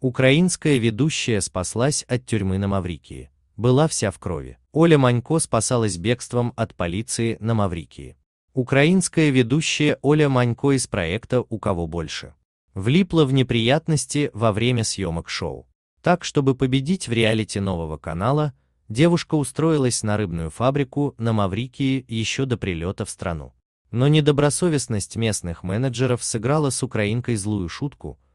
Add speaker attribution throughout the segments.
Speaker 1: Украинская ведущая спаслась от тюрьмы на Маврикии. Была вся в крови. Оля Манько спасалась бегством от полиции на Маврикии. Украинская ведущая Оля Манько из проекта «У кого больше» влипла в неприятности во время съемок шоу. Так, чтобы победить в реалити нового канала, девушка устроилась на рыбную фабрику на Маврикии еще до прилета в страну. Но недобросовестность местных менеджеров сыграла с украинкой злую шутку –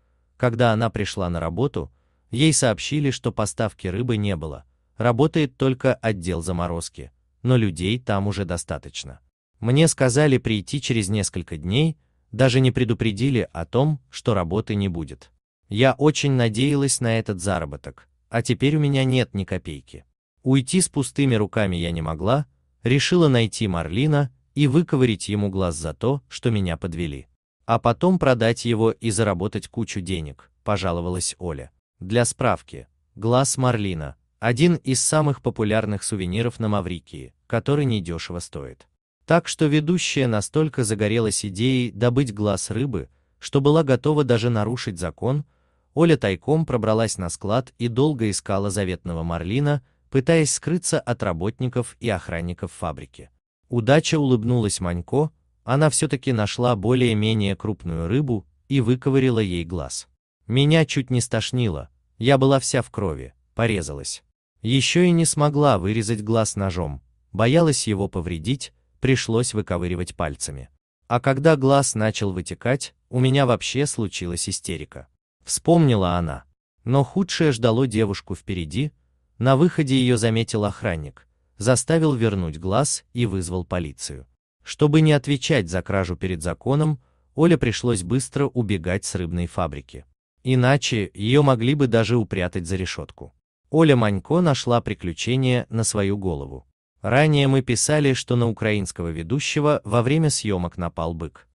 Speaker 1: когда она пришла на работу, ей сообщили, что поставки рыбы не было, работает только отдел заморозки, но людей там уже достаточно. Мне сказали прийти через несколько дней, даже не предупредили о том, что работы не будет. Я очень надеялась на этот заработок, а теперь у меня нет ни копейки. Уйти с пустыми руками я не могла, решила найти Марлина и выковырить ему глаз за то, что меня подвели а потом продать его и заработать кучу денег, пожаловалась Оля. Для справки, глаз марлина – один из самых популярных сувениров на Маврикии, который недешево стоит. Так что ведущая настолько загорелась идеей добыть глаз рыбы, что была готова даже нарушить закон, Оля тайком пробралась на склад и долго искала заветного марлина, пытаясь скрыться от работников и охранников фабрики. Удача улыбнулась Манько, она все-таки нашла более-менее крупную рыбу и выковырила ей глаз. Меня чуть не стошнило, я была вся в крови, порезалась. Еще и не смогла вырезать глаз ножом, боялась его повредить, пришлось выковыривать пальцами. А когда глаз начал вытекать, у меня вообще случилась истерика. Вспомнила она. Но худшее ждало девушку впереди, на выходе ее заметил охранник, заставил вернуть глаз и вызвал полицию. Чтобы не отвечать за кражу перед законом, Оле пришлось быстро убегать с рыбной фабрики. Иначе ее могли бы даже упрятать за решетку. Оля Манько нашла приключение на свою голову. Ранее мы писали, что на украинского ведущего во время съемок напал бык.